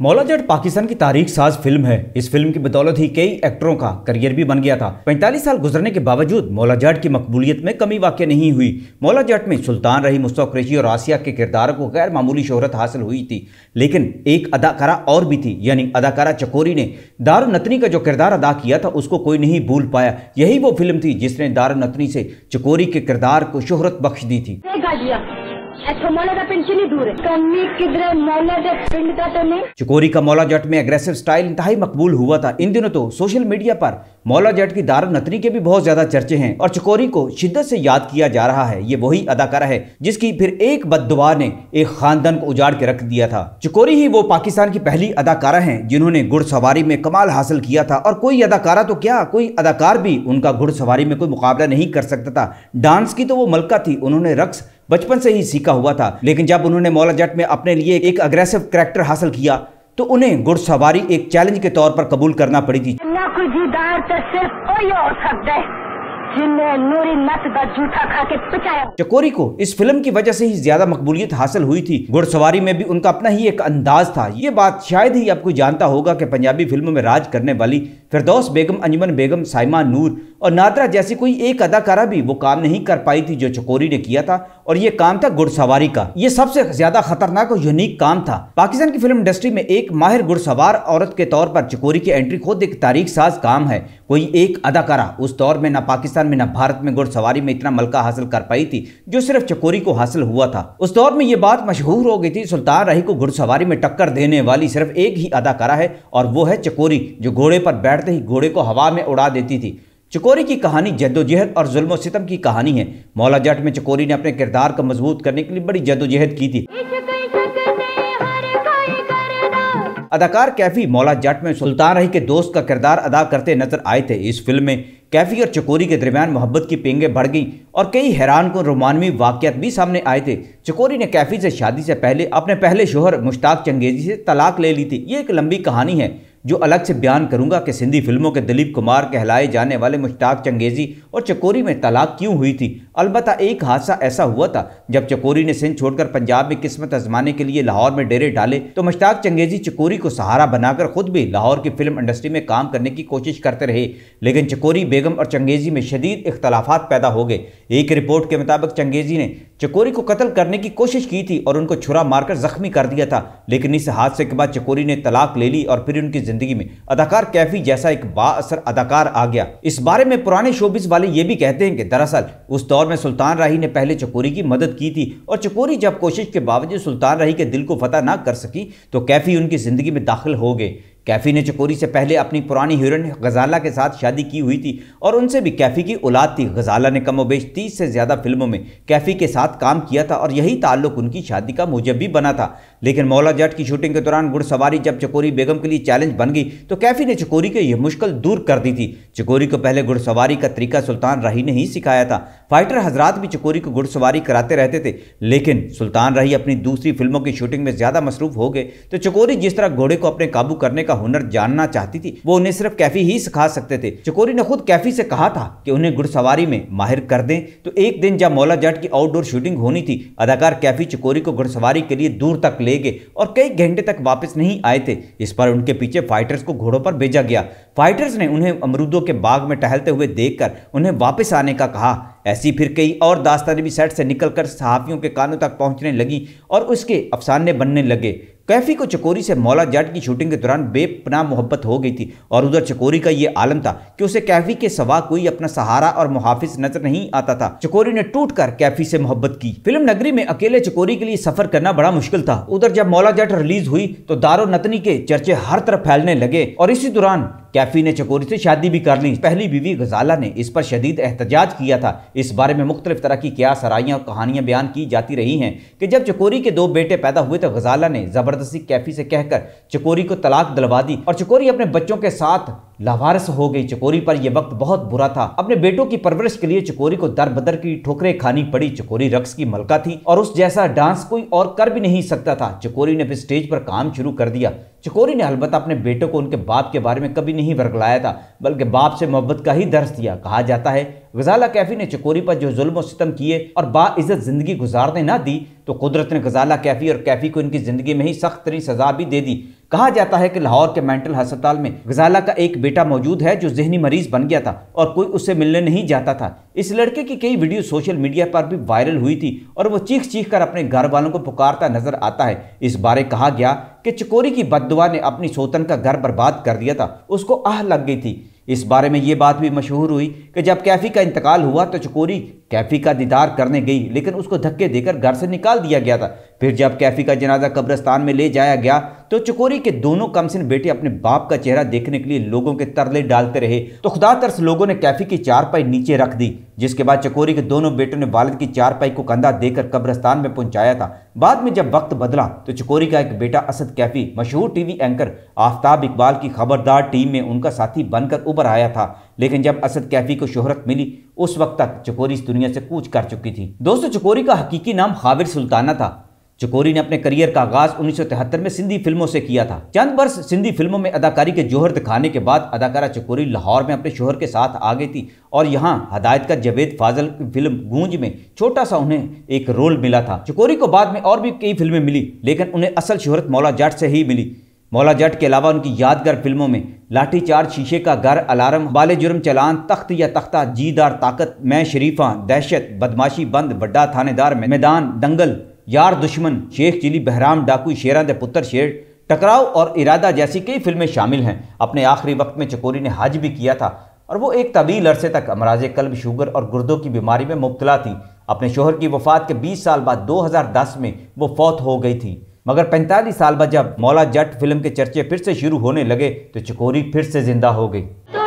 मौला जट पाकिस्तान की तारीख साज फिल्म है इस फिल्म की बदौलत ही कई एक्टरों का करियर भी बन गया था पैंतालीस साल गुजरने के बावजूद मौला जट की मकबूलियत में कमी वाक़ नहीं हुई मौला जट में सुल्तान रही मुस्तक और आसिया के किरदार को गैर मामूली शोहरत हासिल हुई थी लेकिन एक अदाकारा और भी थी यानी अदाकारा चकोरी ने दारुनतनी का जो किरदार अदा किया था उसको कोई नहीं भूल पाया यही वो फिल्म थी जिसने नतनी से चकोरी के किरदार को शोहरत बख्श दी थी चकोरी का मौला जट में अग्रेसिव स्टाइल इंतहाई मकबूल हुआ था इन दिनों तो सोशल मीडिया पर मौला जट की दारा नतनी के भी बहुत ज्यादा चर्चे हैं और चकोरी को शिद्दत से याद किया जा रहा है ये वही अदाकारा है जिसकी फिर एक बदवा ने एक खानदान को उजाड़ के रख दिया था चकोरी ही वो पाकिस्तान की पहली अदाकारा है जिन्होंने घुड़सवारी में कमाल हासिल किया था और कोई अदाकारा तो क्या कोई अदाकार भी उनका घुड़सवारी में कोई मुकाबला नहीं कर सकता था डांस की तो वो मलका थी उन्होंने रक्स बचपन से ही सीखा हुआ था लेकिन जब उन्होंने मौला जट में अपने लिए एक अग्रेसिव करेक्टर हासिल किया तो उन्हें घुड़सवारी एक चैलेंज के तौर पर कबूल करना पड़ी थी ना कोई जीदार तो सिर्फ कोई सकता है चकोरी को इस फिल्म की वजह से ही ज्यादा मकबूलियत हासिल हुई थी घुड़सवारी में भी उनका अपना ही एक अंदाज था ये बात शायद ही आपको जानता होगा कि पंजाबी फिल्मों में राज करने वाली फिरदौस बेगम अंजमन बेगम साइमा नूर और नादरा जैसी कोई एक अदाकारा भी वो काम नहीं कर पाई थी जो चकोरी ने किया था और ये काम था घुड़सवारी का ये सबसे ज्यादा खतरनाक और यूनिक काम था पाकिस्तान की फिल्म इंडस्ट्री में एक माहिर घुड़सवार औरत के तौर पर चकोरी की एंट्री खुद एक तारीख साज काम है कोई एक अदाकारा उस दौर में ना पाकिस्तान राजस्थान में न भारत में घुड़सवारी में इतना मलका हासिल कर पाई थी जो सिर्फ चकोरी को हासिल हुआ था उस दौर में ये बात मशहूर हो गई थी सुल्तान रही को घुड़सवारी में टक्कर देने वाली सिर्फ एक ही अदाकारा है और वो है चकोरी जो घोड़े पर बैठते ही घोड़े को हवा में उड़ा देती थी चकोरी की कहानी जद्दोजहद और जुल्म सितम की कहानी है मौला जट में चकोरी ने अपने किरदार को मजबूत करने के लिए बड़ी जद्दोजहद की थी अदाकार कैफी मौला जट में सुल्तान रही के दोस्त का किरदार अदा करते नजर आए थे इस फिल्म में कैफी और चकोरी के दरमियान मोहब्बत की पेंगे बढ़ गईं और कई हैरान को रोमानवी वाक़त भी सामने आए थे चकोरी ने कैफी से शादी से पहले अपने पहले शोहर मुश्ताक चंगेजी से तलाक ले ली थी ये एक लंबी कहानी है जो अलग से बयान करूंगा कि सिंधी फिल्मों के दिलीप कुमार कहलाए जाने वाले मुश्ताक चंगेज़ी और चकोरी में तलाक क्यों हुई थी अलबत् एक हादसा ऐसा हुआ था जब चकोरी ने सिंध छोड़कर पंजाब में किस्मत आजमाने के लिए लाहौर में डेरे डाले तो मुश्ताक चंगेज़ी चकोरी को सहारा बनाकर खुद भी लाहौर की फिल्म इंडस्ट्री में काम करने की कोशिश करते रहे लेकिन चकोरी बेगम और चंगेज़ी में शदीद इख्तलाफा पैदा हो गए एक रिपोर्ट के मुताबिक चंगेज़ी ने चकोरी को कत्ल करने की कोशिश की थी और उनको छुरा मारकर जख्मी कर दिया था लेकिन इस हादसे के बाद चकोरी ने तलाक ले ली और फिर उनकी जिंदगी में अदाकार कैफी जैसा एक बासर अदाकार आ गया इस बारे में पुराने शोबिस वाले ये भी कहते हैं कि दरअसल उस दौर में सुल्तान राही ने पहले चकोरी की मदद की थी और चकोरी जब कोशिश के बावजूद सुल्तान राही के दिल को फतह ना कर सकी तो कैफी उनकी जिंदगी में दाखिल हो गए कैफ़ी ने चकोरी से पहले अपनी पुरानी हिरन गजाला के साथ शादी की हुई थी और उनसे भी कैफ़ी की औलाद थी गजाला ने कम वेश तीस से ज़्यादा फिल्मों में कैफ़ी के साथ काम किया था और यही ताल्लुक उनकी शादी का मूजब भी बना था लेकिन मौला जट की शूटिंग के दौरान घुड़सवारी जब चकोरी बेगम के लिए चैलेंज बन गई तो कैफ़ी ने चकोरी की यह मुश्किल दूर कर दी थी चकोरी को पहले घुड़सवारी का तरीका सुल्तान राही ने ही सिखाया था फाइटर हजरात भी चकोरी को घुड़सवारी कराते रहते थे लेकिन सुल्तान रही अपनी दूसरी फिल्मों की शूटिंग में ज़्यादा मसरूफ हो गए तो चकोरी जिस तरह घोड़े को अपने काबू करने का हुनर जानना चाहती थी वो उन्हें सिर्फ कैफी ही सिखा सकते थे चकोरी ने खुद कैफी से कहा था कि उन्हें घुड़सवारी में माहिर कर दें तो एक दिन जब मौला जट की आउटडोर शूटिंग होनी थी अदाकार कैफी चकोरी को घुड़सवारी के लिए दूर तक ले गए और कई घंटे तक वापस नहीं आए थे इस पर उनके पीछे फाइटर्स को घोड़ों पर भेजा गया फाइटर्स ने उन्हें अमरूदों के बाग में टहलते हुए देखकर उन्हें वापस आने का कहा ऐसी फिर कई और भी सेट से निकलकर सहाफ़ियों के कानों तक पहुंचने लगी और उसके अफसाने बनने लगे कैफ़ी को चकोरी से मौला जाट की शूटिंग के दौरान बेपनाह मोहब्बत हो गई थी और उधर चकोरी का ये आलम था कि उसे कैफ़ी के सवा कोई अपना सहारा और मुहाफिज नजर नहीं आता था चकोरी ने टूट कर कैफ़ी से मोहब्बत की फिल्म नगरी में अकेले चकोरी के लिए सफर करना बड़ा मुश्किल था उधर जब मौला जाट रिलीज हुई तो दारो नतनी के चर्चे हर तरफ फैलने लगे और इसी दौरान कैफी ने चकोरी से शादी भी कर ली पहली बीवी गजाला ने इस पर शदीद एहतजाज किया था इस बारे में मुख्तलिफ तरह की क्या सराइयाँ और कहानियाँ बयान की जाती रही हैं कि जब चकोरी के दो बेटे पैदा हुए तो गजाला ने ज़बरदस्ती कैफी से कहकर चकोरी को तलाक दिलवा दी और चकोरी अपने बच्चों के साथ लावारस हो गई चकोरी पर यह वक्त बहुत बुरा था अपने बेटों की परवरिश के लिए चकोरी को दर बदर की ठोकरें खानी पड़ी चकोरी रक्स की मलका थी और उस जैसा डांस कोई और कर भी नहीं सकता था चकोरी ने फिर स्टेज पर काम शुरू कर दिया चकोरी ने अलबत्त अपने बेटों को उनके बाप के बारे में कभी नहीं वर्गलाया था बल्कि बाप से मोहब्बत का ही दर्श दिया कहा जाता है गजाला कैफी ने चकोरी पर जो जुल्म सितम किए और बाइजत ज़िंदगी गुजारने ना दी तो कुदरत ने गजाला कैफी और कैफी को इनकी ज़िंदगी में ही सख्त तरीन सज़ा भी दे दी कहा जाता है कि लाहौर के मेंटल हस्पताल में गजाला का एक बेटा मौजूद है जो जहनी मरीज बन गया था और कोई उससे मिलने नहीं जाता था इस लड़के की कई वीडियो सोशल मीडिया पर भी वायरल हुई थी और वो चीख चीख कर अपने घर वालों को पुकारता नजर आता है इस बारे कहा गया कि चकोरी की बददुआ ने अपनी सोतन का घर बर्बाद कर दिया था उसको आह लग गई थी इस बारे में ये बात भी मशहूर हुई कि जब कैफ़ी का इंतकाल हुआ तो चकोरी कैफ़ी का दीदार करने गई लेकिन उसको धक्के देकर घर से निकाल दिया गया था फिर जब कैफी का जनाजा कब्रस्तान में ले जाया गया तो चकोरी के दोनों कमसिन बेटे अपने बाप का चेहरा देखने के लिए लोगों के तरले डालते रहे तो खुदा तरस लोगों ने कैफी की चारपाई नीचे रख दी जिसके बाद चकोरी के दोनों बेटों ने वालद की चारपाई को कंधा देकर कब्रस्तान में पहुंचाया था बाद में जब वक्त बदला तो चकोरी का एक बेटा असद कैफी मशहूर टीवी एंकर आफ्ताब इकबाल की खबरदार टीम में उनका साथी बनकर उभर आया था लेकिन जब असद कैफी को शोहरत मिली उस वक्त तक चकोरी इस दुनिया से कूच कर चुकी थी दोस्तों चकोरी का हकीकी नाम हाविर सुल्ताना था चकोरी ने अपने करियर का आगाज उन्नीस में सिंधी फिल्मों से किया था चंद वर्ष सिंधी फिल्मों में अदाकारी के जोहर दिखाने के बाद अदाकारा चकोरी लाहौर में अपने शोहर के साथ आ गई थी और यहाँ हदायत का जवेद फाजल की फिल्म गूंज में छोटा सा उन्हें एक रोल मिला था चकोरी को बाद में और भी कई फिल्में मिली लेकिन उन्हें असल शोहरत मौला जाट से ही मिली मौला जट के अलावा उनकी यादगार फिल्मों में लाठी चार शीशे का घर अलार्म बाले जुर्म चलान तख्त या तख्ता जीदार ताकत मैं शरीफा दहशत बदमाशी बंद बड्डा थानेदार मैदान दंगल यार दुश्मन शेख चिली बहराम डाकू शेरा दे पुत्र शेर टकराव और इरादा जैसी कई फिल्में शामिल हैं अपने आखिरी वक्त में चकोरी ने हज भी किया था और वो एक तवील अरसे तक अमराज कल्ब शुगर और गुर्दों की बीमारी में मुबतला थी अपने शोहर की वफात के 20 साल बाद 2010 में वो फौत हो गई थी मगर 45 साल बाद जब मौला जट फिल्म के चर्चे फिर से शुरू होने लगे तो चकोरी फिर से जिंदा हो गई तो